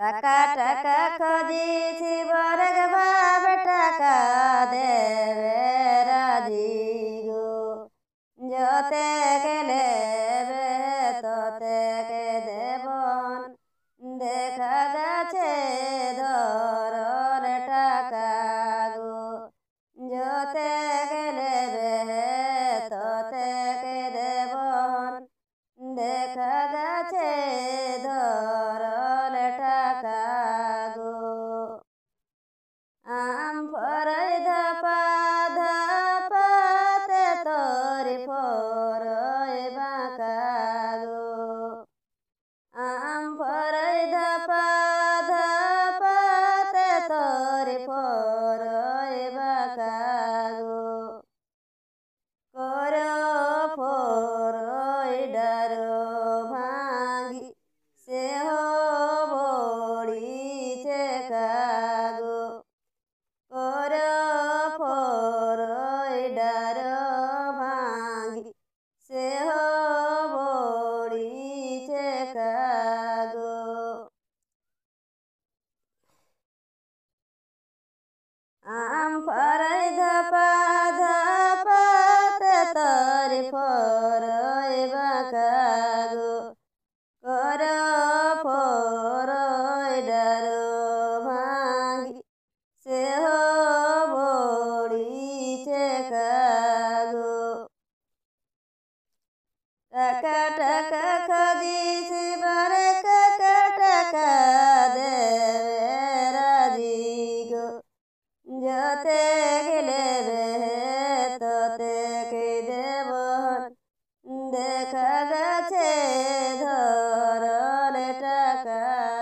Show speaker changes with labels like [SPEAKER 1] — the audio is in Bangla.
[SPEAKER 1] টাকা টাকা খোঁজিছি বরগ বাপ টাকা দেবে রাজি গো যতে গেলে ততে কে দেবন দেখা গেছে ধরন টাকা গো যতে গেলে ততে কে দেবন দেখা গেছে গো আম ফরাই ধাপা ধাপাতে গো আম ফরাই ধপা ধপাতে তর ফরাই বাঁকা গো কর ফরাই ডার ভাঙি সেহ বড়িছে কা টাকা টাকা খোঁজিস বারে কাকা টাকা দেবে রাজি গো যতে গেলে ততে দেব দেখা গেছে ধরলে টাকা